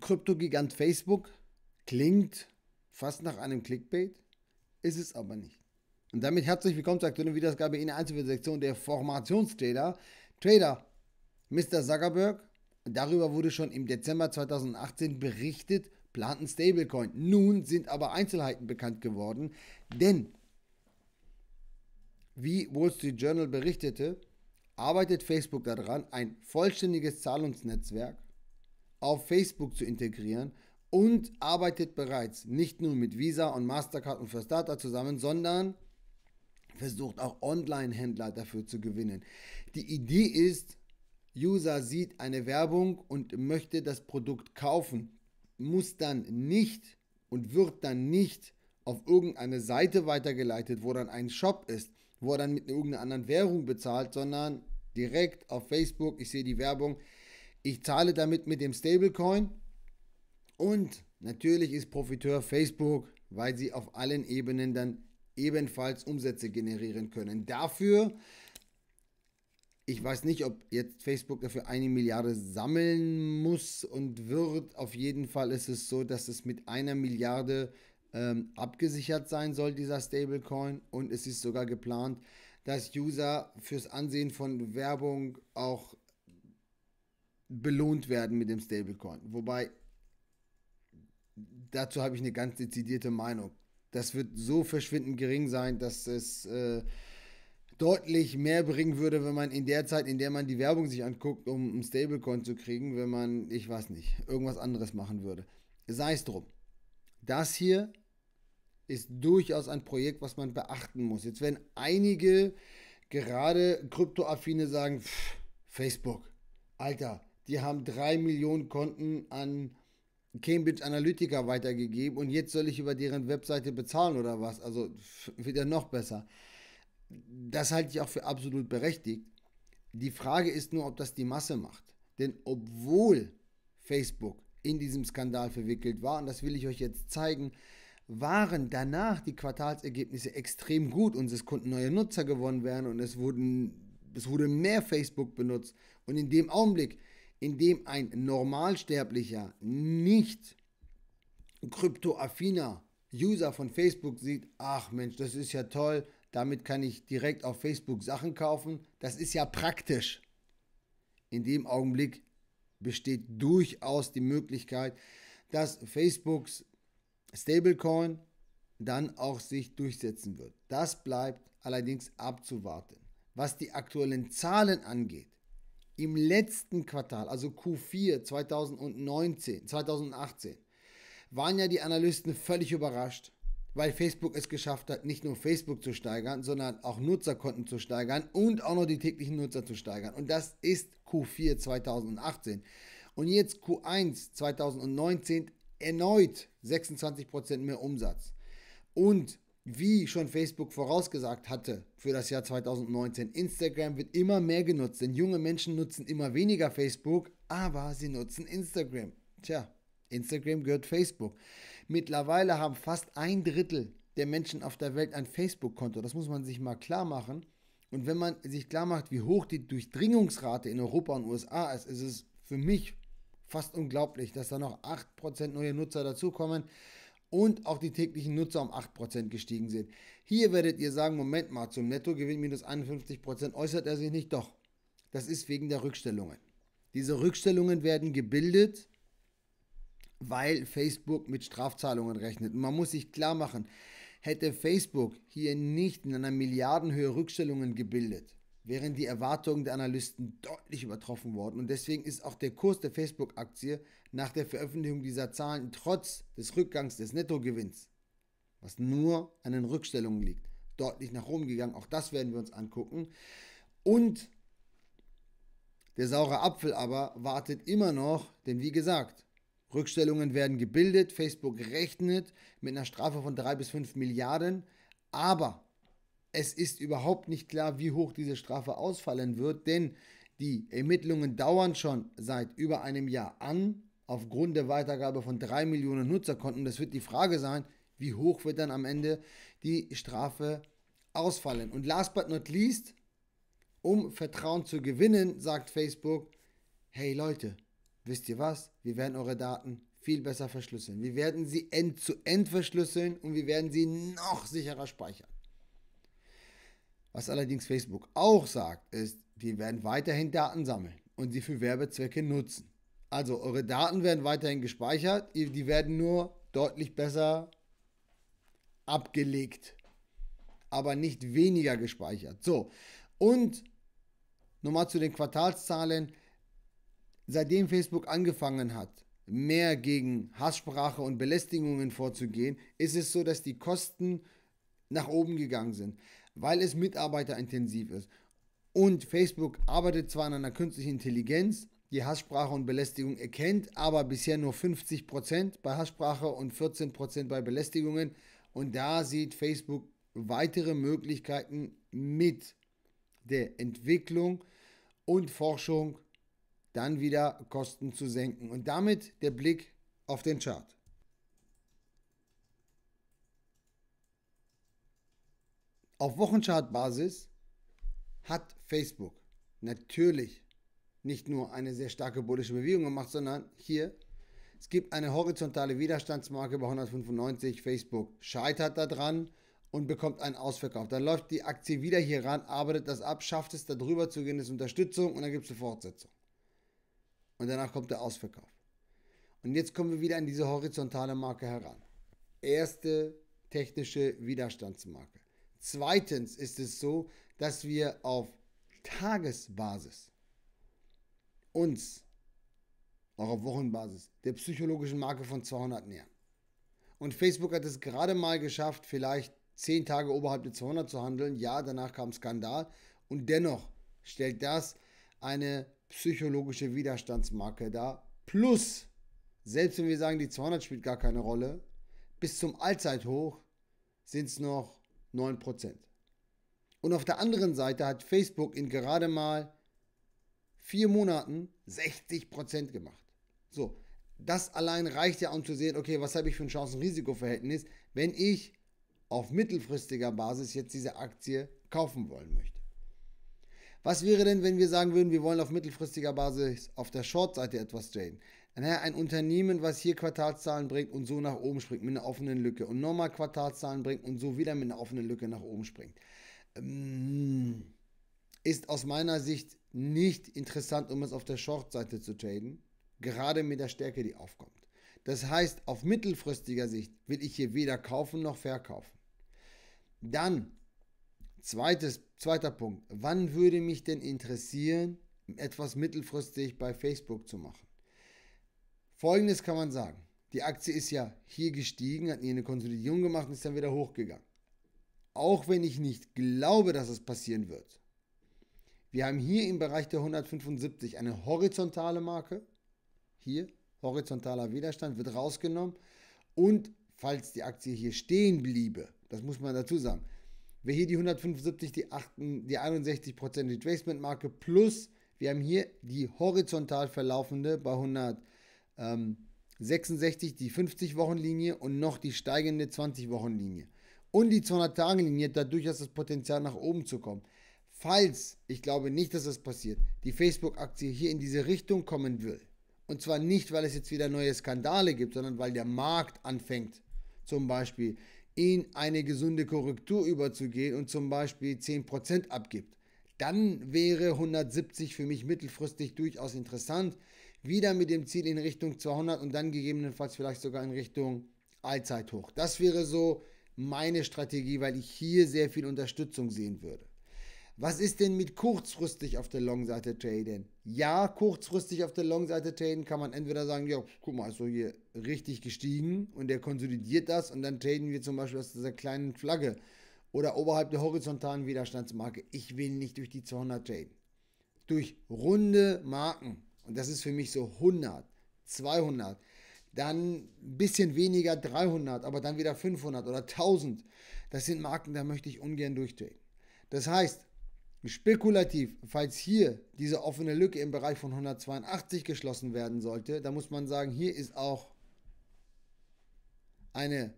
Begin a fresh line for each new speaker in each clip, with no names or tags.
Kryptogigant Facebook klingt fast nach einem Clickbait, ist es aber nicht. Und damit herzlich willkommen zur aktuellen Wiedergabe in der Einzelsektion der Formationstrader. Trader Mr. Zuckerberg, darüber wurde schon im Dezember 2018 berichtet, planten Stablecoin. Nun sind aber Einzelheiten bekannt geworden, denn wie Wall Street Journal berichtete, arbeitet Facebook daran, ein vollständiges Zahlungsnetzwerk auf Facebook zu integrieren und arbeitet bereits nicht nur mit Visa und Mastercard und First Data zusammen, sondern versucht auch Online-Händler dafür zu gewinnen. Die Idee ist, User sieht eine Werbung und möchte das Produkt kaufen, muss dann nicht und wird dann nicht auf irgendeine Seite weitergeleitet, wo dann ein Shop ist, wo er dann mit irgendeiner anderen Währung bezahlt, sondern direkt auf Facebook, ich sehe die Werbung, ich zahle damit mit dem Stablecoin. Und natürlich ist Profiteur Facebook, weil sie auf allen Ebenen dann ebenfalls Umsätze generieren können. Dafür, ich weiß nicht, ob jetzt Facebook dafür eine Milliarde sammeln muss und wird. Auf jeden Fall ist es so, dass es mit einer Milliarde ähm, abgesichert sein soll, dieser Stablecoin. Und es ist sogar geplant, dass User fürs Ansehen von Werbung auch belohnt werden mit dem Stablecoin. Wobei, dazu habe ich eine ganz dezidierte Meinung. Das wird so verschwindend gering sein, dass es äh, deutlich mehr bringen würde, wenn man in der Zeit, in der man die Werbung sich anguckt, um einen Stablecoin zu kriegen, wenn man, ich weiß nicht, irgendwas anderes machen würde. Sei es drum. Das hier ist durchaus ein Projekt, was man beachten muss. Jetzt werden einige gerade kryptoaffine sagen, pff, Facebook, Alter, die haben drei Millionen Konten an Cambridge Analytica weitergegeben und jetzt soll ich über deren Webseite bezahlen oder was? Also wird ja noch besser. Das halte ich auch für absolut berechtigt. Die Frage ist nur, ob das die Masse macht. Denn obwohl Facebook in diesem Skandal verwickelt war, und das will ich euch jetzt zeigen, waren danach die Quartalsergebnisse extrem gut und es konnten neue Nutzer gewonnen werden und es, wurden, es wurde mehr Facebook benutzt. Und in dem Augenblick, in dem ein Normalsterblicher nicht kryptoaffiner User von Facebook sieht, ach Mensch, das ist ja toll, damit kann ich direkt auf Facebook Sachen kaufen, das ist ja praktisch. In dem Augenblick besteht durchaus die Möglichkeit, dass Facebooks Stablecoin dann auch sich durchsetzen wird. Das bleibt allerdings abzuwarten. Was die aktuellen Zahlen angeht, im letzten Quartal, also Q4 2019, 2018, waren ja die Analysten völlig überrascht, weil Facebook es geschafft hat, nicht nur Facebook zu steigern, sondern auch Nutzerkonten zu steigern und auch noch die täglichen Nutzer zu steigern. Und das ist Q4 2018. Und jetzt Q1 2019 erneut 26% mehr Umsatz. Und wie schon Facebook vorausgesagt hatte für das Jahr 2019, Instagram wird immer mehr genutzt, denn junge Menschen nutzen immer weniger Facebook, aber sie nutzen Instagram. Tja, Instagram gehört Facebook. Mittlerweile haben fast ein Drittel der Menschen auf der Welt ein Facebook-Konto. Das muss man sich mal klar machen. Und wenn man sich klar macht, wie hoch die Durchdringungsrate in Europa und USA ist, ist es für mich fast unglaublich, dass da noch 8% neue Nutzer dazukommen und auch die täglichen Nutzer um 8% gestiegen sind. Hier werdet ihr sagen, Moment mal, zum Nettogewinn minus 51% äußert er sich nicht. Doch, das ist wegen der Rückstellungen. Diese Rückstellungen werden gebildet, weil Facebook mit Strafzahlungen rechnet. Und man muss sich klar machen, hätte Facebook hier nicht in einer Milliardenhöhe Rückstellungen gebildet, wären die Erwartungen der Analysten deutlich übertroffen worden. Und deswegen ist auch der Kurs der Facebook-Aktie nach der Veröffentlichung dieser Zahlen trotz des Rückgangs des Nettogewinns, was nur an den Rückstellungen liegt, deutlich nach oben gegangen. Auch das werden wir uns angucken. Und der saure Apfel aber wartet immer noch, denn wie gesagt, Rückstellungen werden gebildet, Facebook rechnet mit einer Strafe von 3 bis 5 Milliarden, aber es ist überhaupt nicht klar, wie hoch diese Strafe ausfallen wird, denn die Ermittlungen dauern schon seit über einem Jahr an, aufgrund der Weitergabe von drei Millionen Nutzerkonten. Das wird die Frage sein, wie hoch wird dann am Ende die Strafe ausfallen. Und last but not least, um Vertrauen zu gewinnen, sagt Facebook, hey Leute, wisst ihr was? Wir werden eure Daten viel besser verschlüsseln. Wir werden sie end-zu-end -end verschlüsseln und wir werden sie noch sicherer speichern. Was allerdings Facebook auch sagt, ist, wir werden weiterhin Daten sammeln und sie für Werbezwecke nutzen. Also eure Daten werden weiterhin gespeichert, die werden nur deutlich besser abgelegt, aber nicht weniger gespeichert. So, und nochmal zu den Quartalszahlen. Seitdem Facebook angefangen hat, mehr gegen Hasssprache und Belästigungen vorzugehen, ist es so, dass die Kosten nach oben gegangen sind weil es mitarbeiterintensiv ist. Und Facebook arbeitet zwar an einer künstlichen Intelligenz, die Hasssprache und Belästigung erkennt, aber bisher nur 50% bei Hasssprache und 14% bei Belästigungen. Und da sieht Facebook weitere Möglichkeiten mit der Entwicklung und Forschung dann wieder Kosten zu senken. Und damit der Blick auf den Chart. Auf Wochenchartbasis hat Facebook natürlich nicht nur eine sehr starke bullische Bewegung gemacht, sondern hier, es gibt eine horizontale Widerstandsmarke bei 195. Facebook scheitert daran und bekommt einen Ausverkauf. Dann läuft die Aktie wieder hier ran, arbeitet das ab, schafft es, darüber zu gehen, ist Unterstützung und dann gibt es eine Fortsetzung. Und danach kommt der Ausverkauf. Und jetzt kommen wir wieder an diese horizontale Marke heran. Erste technische Widerstandsmarke. Zweitens ist es so, dass wir auf Tagesbasis uns auch auf Wochenbasis der psychologischen Marke von 200 nähern. Und Facebook hat es gerade mal geschafft, vielleicht 10 Tage oberhalb der 200 zu handeln. Ja, danach kam Skandal. Und dennoch stellt das eine psychologische Widerstandsmarke dar. Plus, selbst wenn wir sagen, die 200 spielt gar keine Rolle, bis zum Allzeithoch sind es noch 9%. Und auf der anderen Seite hat Facebook in gerade mal vier Monaten 60% gemacht. So, das allein reicht ja, um zu sehen, okay, was habe ich für ein Chancen-Risiko-Verhältnis, wenn ich auf mittelfristiger Basis jetzt diese Aktie kaufen wollen möchte. Was wäre denn, wenn wir sagen würden, wir wollen auf mittelfristiger Basis auf der Short-Seite etwas traden? Naja, ein Unternehmen, was hier Quartalszahlen bringt und so nach oben springt mit einer offenen Lücke und nochmal Quartalszahlen bringt und so wieder mit einer offenen Lücke nach oben springt, ähm, ist aus meiner Sicht nicht interessant, um es auf der Short-Seite zu traden, gerade mit der Stärke, die aufkommt. Das heißt, auf mittelfristiger Sicht will ich hier weder kaufen noch verkaufen. Dann, zweites, zweiter Punkt, wann würde mich denn interessieren, etwas mittelfristig bei Facebook zu machen? Folgendes kann man sagen. Die Aktie ist ja hier gestiegen, hat hier eine Konsolidierung gemacht und ist dann wieder hochgegangen. Auch wenn ich nicht glaube, dass es passieren wird. Wir haben hier im Bereich der 175 eine horizontale Marke. Hier, horizontaler Widerstand wird rausgenommen. Und falls die Aktie hier stehen bliebe, das muss man dazu sagen, wäre hier die 175, die, 8, die 61% Retracement-Marke plus wir haben hier die horizontal verlaufende bei 100 ähm, 66 die 50-Wochen-Linie und noch die steigende 20-Wochen-Linie. Und die 200-Tage-Linie, hat dadurch hast das Potenzial nach oben zu kommen. Falls, ich glaube nicht, dass das passiert, die Facebook-Aktie hier in diese Richtung kommen will. Und zwar nicht, weil es jetzt wieder neue Skandale gibt, sondern weil der Markt anfängt, zum Beispiel in eine gesunde Korrektur überzugehen und zum Beispiel 10% abgibt. Dann wäre 170 für mich mittelfristig durchaus interessant wieder mit dem Ziel in Richtung 200 und dann gegebenenfalls vielleicht sogar in Richtung Allzeithoch. Das wäre so meine Strategie, weil ich hier sehr viel Unterstützung sehen würde. Was ist denn mit kurzfristig auf der Long-Seite traden? Ja, kurzfristig auf der Long-Seite traden kann man entweder sagen, ja, guck mal, ist so hier richtig gestiegen und der konsolidiert das und dann traden wir zum Beispiel aus dieser kleinen Flagge oder oberhalb der horizontalen Widerstandsmarke. Ich will nicht durch die 200 traden. Durch runde Marken und das ist für mich so 100, 200, dann ein bisschen weniger 300, aber dann wieder 500 oder 1000. Das sind Marken, da möchte ich ungern durchtraden. Das heißt, spekulativ, falls hier diese offene Lücke im Bereich von 182 geschlossen werden sollte, da muss man sagen, hier ist auch eine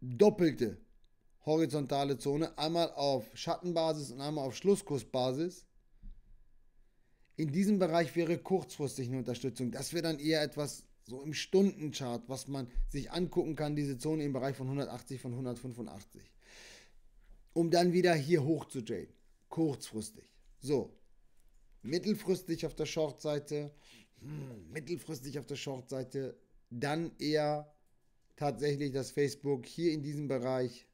doppelte horizontale Zone, einmal auf Schattenbasis und einmal auf Schlusskursbasis in diesem Bereich wäre kurzfristig eine Unterstützung. Das wäre dann eher etwas so im Stundenchart, was man sich angucken kann, diese Zone im Bereich von 180, von 185. Um dann wieder hier hoch zu traden. Kurzfristig. So. Mittelfristig auf der Shortseite. Hm, mittelfristig auf der Shortseite. Dann eher tatsächlich, dass Facebook hier in diesem Bereich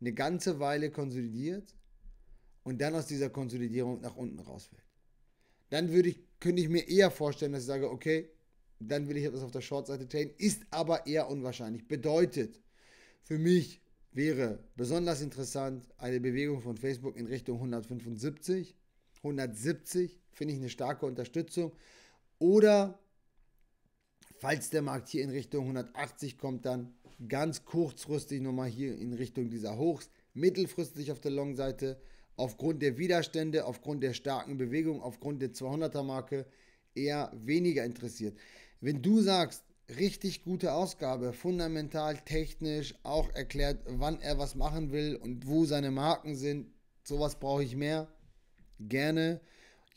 eine ganze Weile konsolidiert und dann aus dieser Konsolidierung nach unten rausfällt dann würde ich, könnte ich mir eher vorstellen, dass ich sage, okay, dann will ich etwas auf der Short-Seite traden, ist aber eher unwahrscheinlich. Bedeutet, für mich wäre besonders interessant eine Bewegung von Facebook in Richtung 175. 170 finde ich eine starke Unterstützung. Oder falls der Markt hier in Richtung 180 kommt, dann ganz kurzfristig nochmal hier in Richtung dieser Hochs, mittelfristig auf der Long-Seite aufgrund der Widerstände, aufgrund der starken Bewegung, aufgrund der 200er-Marke eher weniger interessiert. Wenn du sagst, richtig gute Ausgabe, fundamental, technisch, auch erklärt, wann er was machen will und wo seine Marken sind, sowas brauche ich mehr, gerne.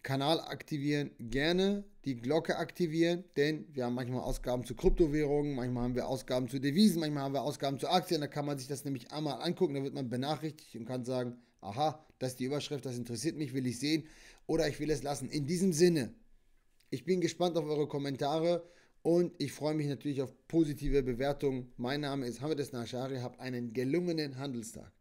Kanal aktivieren, gerne die Glocke aktivieren, denn wir haben manchmal Ausgaben zu Kryptowährungen, manchmal haben wir Ausgaben zu Devisen, manchmal haben wir Ausgaben zu Aktien, da kann man sich das nämlich einmal angucken, da wird man benachrichtigt und kann sagen, aha, das ist die Überschrift, das interessiert mich, will ich sehen oder ich will es lassen. In diesem Sinne, ich bin gespannt auf eure Kommentare und ich freue mich natürlich auf positive Bewertungen. Mein Name ist Hamid Nashari, hab einen gelungenen Handelstag.